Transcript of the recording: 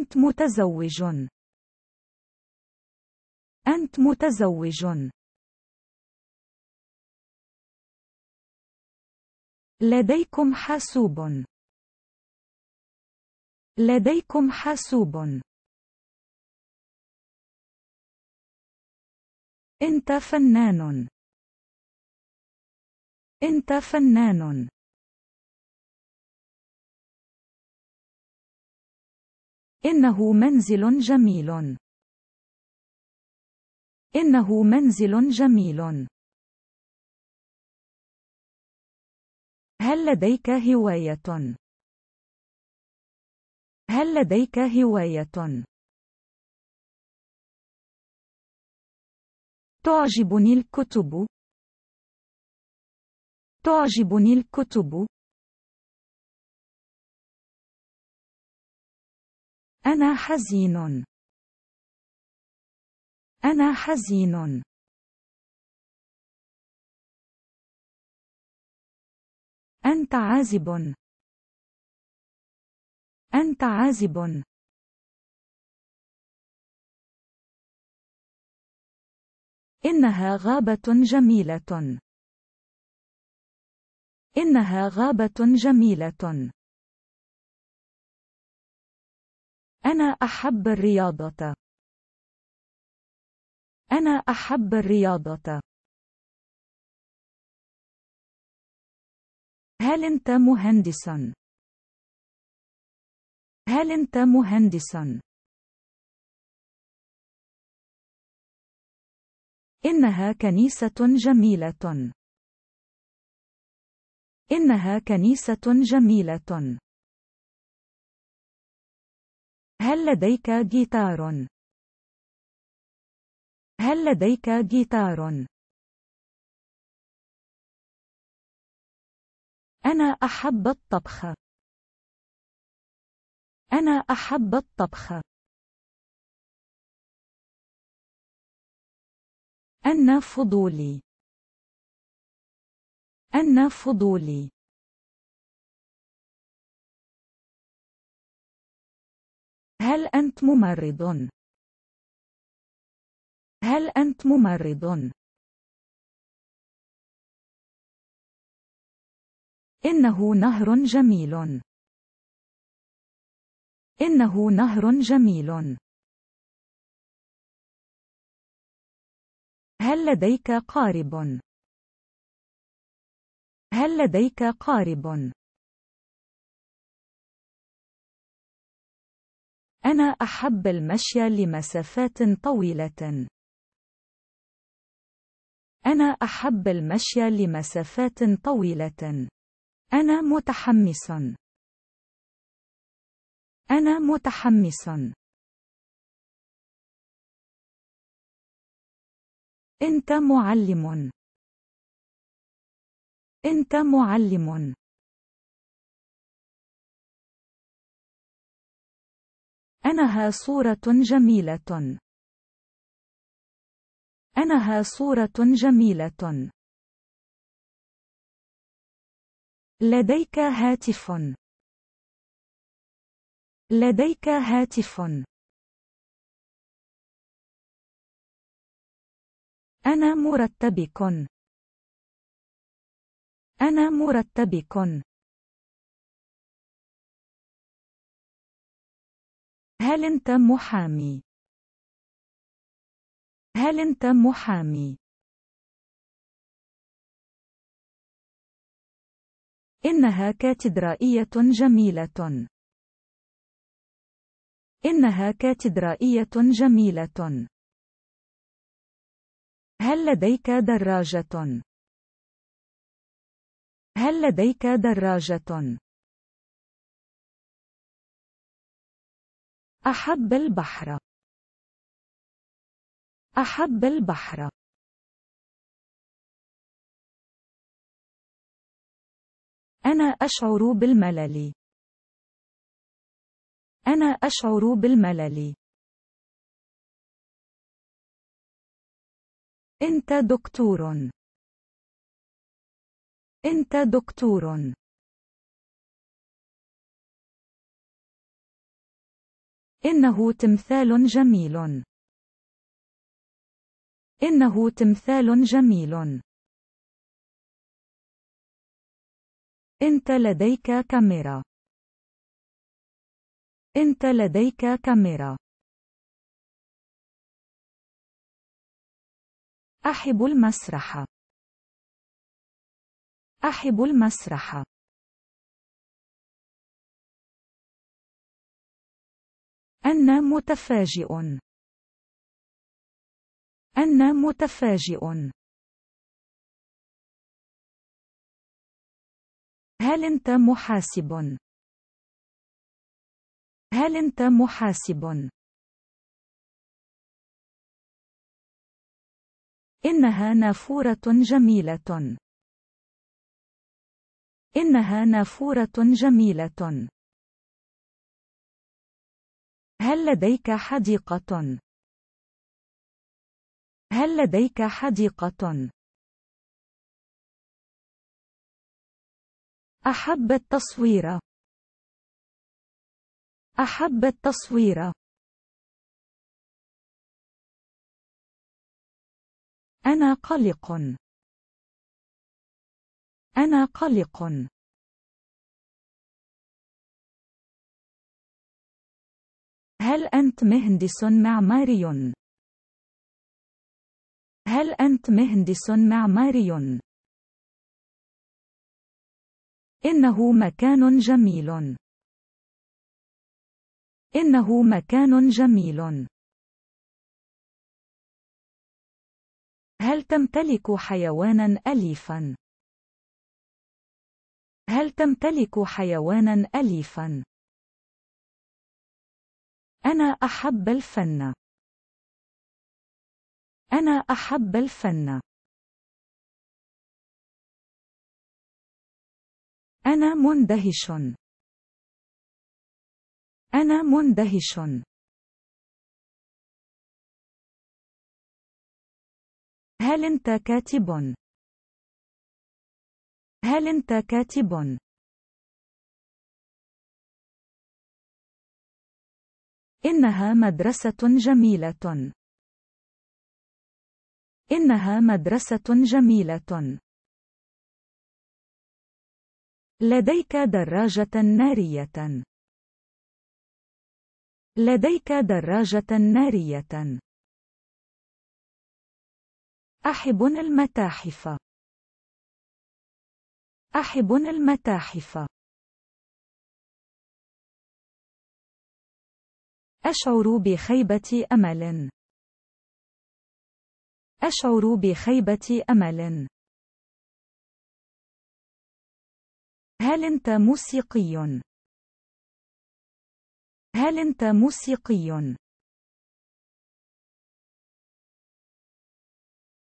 أنت متزوج. أنت متزوج. لديكم حاسوب. لديكم حاسوب. أنت فنان. أنت فنان. إنه منزل جميل. إنه منزل جميل. هل لديك هواية؟ هل لديك هواية؟ تعجبني الكتب. تعجبني الكتب. أنا حزين. أنا حزين. أنت عازب. أنت عازب. إنها غابة جميلة. إنها غابة جميلة. أنا أحب الرياضة. أنا أحب الرياضة. هل أنت مهندس؟ هل أنت مهندس؟ إنها كنيسة جميلة. إنها كنيسة جميلة. هل لديك جيتار؟ هل لديك جيتار؟ أنا أحب الطبخ. أنا أحب الطبخ. أنا فضولي. أنا فضولي. هل أنت ممرض؟ هل أنت ممرض؟ إنه نهر جميل. إنه نهر جميل. هل لديك قارب؟ هل لديك قارب؟ أنا أحب المشي لمسافات طويلة. أنا أحب المشي لمسافات طويلة. أنا متحمس. أنا متحمس. أنت معلم. أنت معلم. أنها صورة جميلة. أنها صورة جميلة. لديك هاتف. لديك هاتف. أنا مرتبك. أنا مرتبك. هل أنت محامي؟ هل أنت محامي؟ إنها كاتدرائية جميلة. إنها كاتدرائية جميلة. هل لديك دراجة؟ هل لديك دراجة؟ أحب البحر أحب البحر أنا أشعر بالملل أنا أشعر بالملل أنت دكتور أنت دكتور إنه تمثال جميل. إنه تمثال جميل. أنت لديك كاميرا. أنت لديك كاميرا. أحب المسرح. أحب المسرح. أنا متفاجئ. أنا متفاجئ. هل أنت محاسب؟ هل أنت محاسب؟ إنها نافورة جميلة. إنها نافورة جميلة. هل لديك حديقة؟ هل لديك حديقة؟ أحب التصوير. أحب التصوير. أنا قلق. أنا قلق. هل أنت مهندس معماري؟ هل أنت مهندس معماري؟ إنه مكان جميل. إنه مكان جميل. هل تمتلك حيوانا أليفا؟ هل تمتلك حيوانا أليفا؟ أنا أحب الفن. أنا أحب الفن. أنا مندهش. أنا مندهش. هل أنت كاتب؟ هل أنت كاتب؟ إنها مدرسة جميلة. إنها مدرسة جميلة. لديك دراجة نارية. لديك دراجة نارية. أحب المتاحف. أحب المتاحف. أشعر بخيبة أمل. أشعر بخيبة أمل. هل أنت موسيقي؟ هل أنت موسيقي؟